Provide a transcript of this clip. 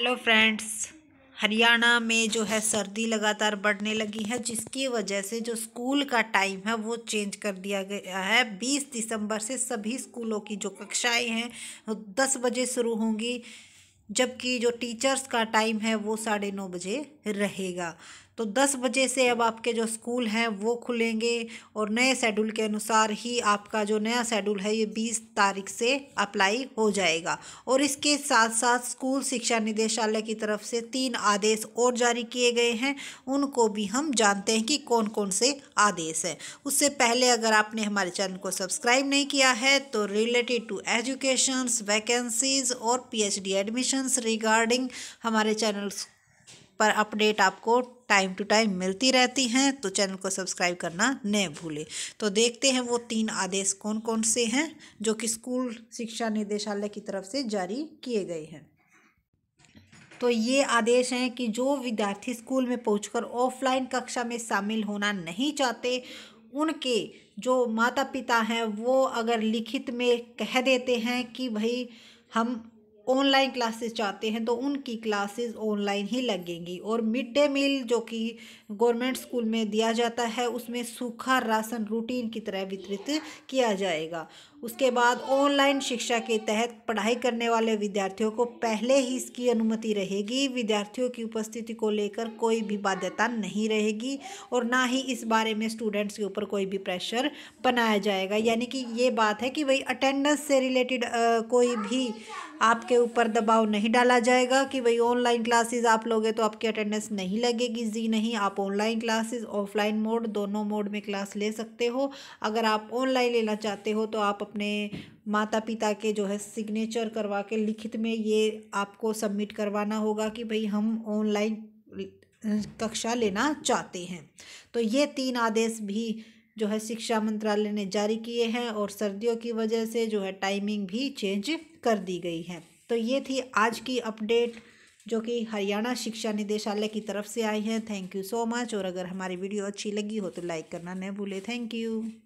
hello friends Haryana में जो है सर्दी लगातार बढ़ने लगी है जिसकी वजह से जो स्कूल का टाइम है वो चेंज कर दिया गया है बीस दिसंबर से सभी स्कूलों की जो कक्षाएं हैं वो दस बजे शुरू होंगी जबकि जो टीचर्स का टाइम है वो साढ़े नौ बजे रहेगा तो दस बजे से अब आपके जो स्कूल हैं वो खुलेंगे और नए शेड्यूल के अनुसार ही आपका जो नया शेड्यूल है ये बीस तारीख से अप्लाई हो जाएगा और इसके साथ साथ स्कूल शिक्षा निदेशालय की तरफ से तीन आदेश और जारी किए गए हैं उनको भी हम जानते हैं कि कौन कौन से आदेश हैं उससे पहले अगर आपने हमारे चैनल को सब्सक्राइब नहीं किया है तो रिलेटेड टू एजुकेशन वैकेंसीज और पी एडमिशंस रिगार्डिंग हमारे चैनल्स पर अपडेट आपको टाइम टू टाइम मिलती रहती हैं तो चैनल को सब्सक्राइब करना न भूलें तो देखते हैं वो तीन आदेश कौन कौन से हैं जो कि स्कूल शिक्षा निदेशालय की तरफ से जारी किए गए हैं तो ये आदेश हैं कि जो विद्यार्थी स्कूल में पहुंचकर ऑफलाइन कक्षा में शामिल होना नहीं चाहते उनके जो माता पिता हैं वो अगर लिखित में कह देते हैं कि भाई हम ऑनलाइन क्लासेस चाहते हैं तो उनकी क्लासेस ऑनलाइन ही लगेंगी और मिड डे मील जो कि गवर्नमेंट स्कूल में दिया जाता है उसमें सूखा राशन रूटीन की तरह वितरित किया जाएगा उसके बाद ऑनलाइन शिक्षा के तहत पढ़ाई करने वाले विद्यार्थियों को पहले ही इसकी अनुमति रहेगी विद्यार्थियों की उपस्थिति को लेकर कोई भी बाध्यता नहीं रहेगी और ना ही इस बारे में स्टूडेंट्स के ऊपर कोई भी प्रेशर बनाया जाएगा यानी कि ये बात है कि भाई अटेंडेंस से रिलेटेड कोई भी आपके ऊपर दबाव नहीं डाला जाएगा कि भाई ऑनलाइन क्लासेस आप लोगे तो आपकी अटेंडेंस नहीं लगेगी जी नहीं आप ऑनलाइन क्लासेस ऑफलाइन मोड दोनों मोड में क्लास ले सकते हो अगर आप ऑनलाइन लेना चाहते हो तो आप अपने माता पिता के जो है सिग्नेचर करवा के लिखित में ये आपको सबमिट करवाना होगा कि भाई हम ऑनलाइन कक्षा लेना चाहते हैं तो ये तीन आदेश भी जो है शिक्षा मंत्रालय ने जारी किए हैं और सर्दियों की वजह से जो है टाइमिंग भी चेंज कर दी गई है तो ये थी आज की अपडेट जो कि हरियाणा शिक्षा निदेशालय की तरफ से आई है थैंक यू सो मच और अगर हमारी वीडियो अच्छी लगी हो तो लाइक करना न भूले थैंक यू